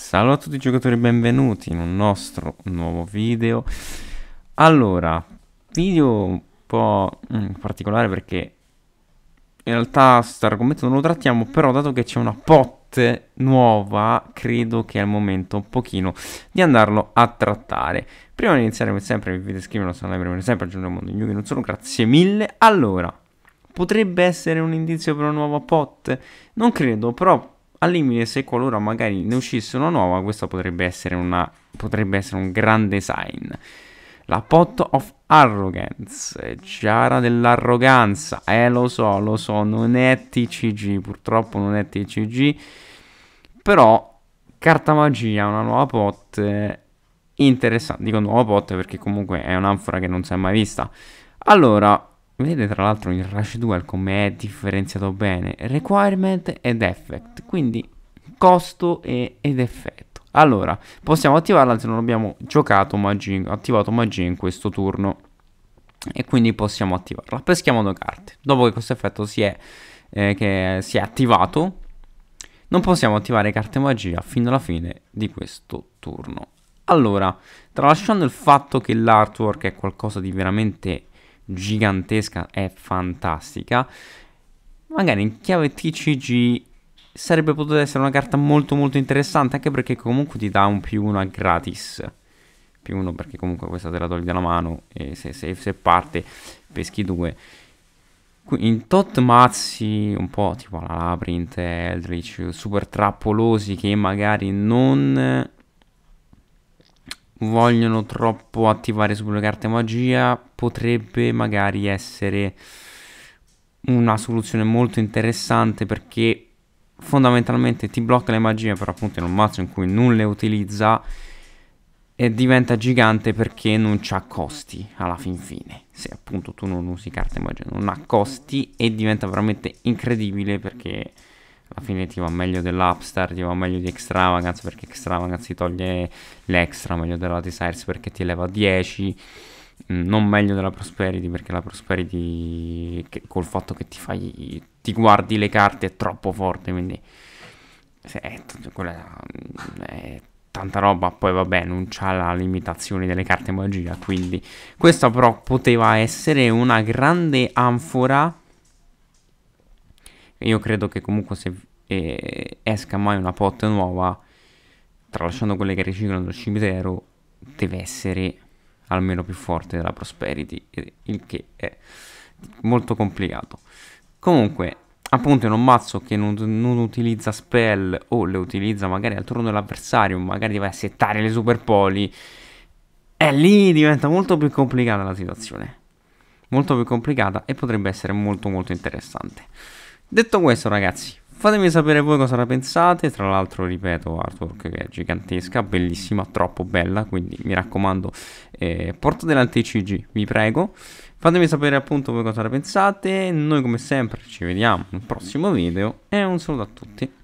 Salve a tutti i giocatori, benvenuti in un nostro nuovo video. Allora, video un po' mm, particolare perché in realtà questo argomento non lo trattiamo, però dato che c'è una pot nuova, credo che è il momento un pochino di andarlo a trattare. Prima di iniziare, come sempre, vi potete iscrivervi al nostro canale, come sempre, aggiungere mondo in non sono, grazie mille. Allora, potrebbe essere un indizio per una nuova pot? Non credo, però al limite se qualora magari ne uscisse una nuova, questa potrebbe essere, una, potrebbe essere un grande sign. La Pot of Arrogance, giara dell'arroganza, eh lo so, lo so, non è TCG, purtroppo non è TCG, però carta magia, una nuova pot eh, interessante, dico nuova pot perché comunque è un'anfora che non si è mai vista. Allora, Vedete tra l'altro il Rush Duel come è differenziato bene, Requirement ed Effect, quindi costo e, ed effetto. Allora, possiamo attivarla se non abbiamo giocato magia, attivato magia in questo turno. E quindi possiamo attivarla. Peschiamo due carte. Dopo che questo effetto si è, eh, che si è attivato, non possiamo attivare carte magia fino alla fine di questo turno. Allora, tralasciando il fatto che l'artwork è qualcosa di veramente gigantesca, è fantastica. Magari in chiave TCG sarebbe potuta essere una carta molto molto interessante, anche perché comunque ti dà un più 1 gratis. Più 1 perché comunque questa te la togli dalla mano e se, se, se parte peschi 2. In tot mazzi un po' tipo la Labyrinth, Eldritch, super trappolosi che magari non vogliono troppo attivare sulle carte magia potrebbe magari essere una soluzione molto interessante perché fondamentalmente ti blocca le magie però appunto in un mazzo in cui non le utilizza e diventa gigante perché non ha costi alla fin fine se appunto tu non usi carte magia non ha costi e diventa veramente incredibile perché alla fine ti va meglio dell'Upstar, ti va meglio di Extravagance perché Extravagance ti toglie l'extra, meglio della Desires perché ti eleva 10, mm, non meglio della Prosperity perché la Prosperity che, col fatto che ti, fai, ti guardi le carte è troppo forte, quindi se, è, quella, mm, è tanta roba, poi vabbè non c'ha la limitazione delle carte magia, quindi questa però poteva essere una grande anfora io credo che comunque se eh, esca mai una pot nuova, tralasciando quelle che riciclano dal cimitero, deve essere almeno più forte della Prosperity, eh, il che è molto complicato. Comunque, appunto è un mazzo che non, non, utilizza spell o le utilizza magari al turno dell'avversario, magari va a settare le super poli, e lì diventa molto più complicata la situazione. Molto più complicata e potrebbe essere molto molto interessante. Detto questo ragazzi, fatemi sapere voi cosa ne pensate, tra l'altro ripeto artwork che è gigantesca, bellissima, troppo bella, quindi mi raccomando eh, portatela CG, vi prego. Fatemi sapere appunto voi cosa ne pensate, noi come sempre ci vediamo nel prossimo video e un saluto a tutti.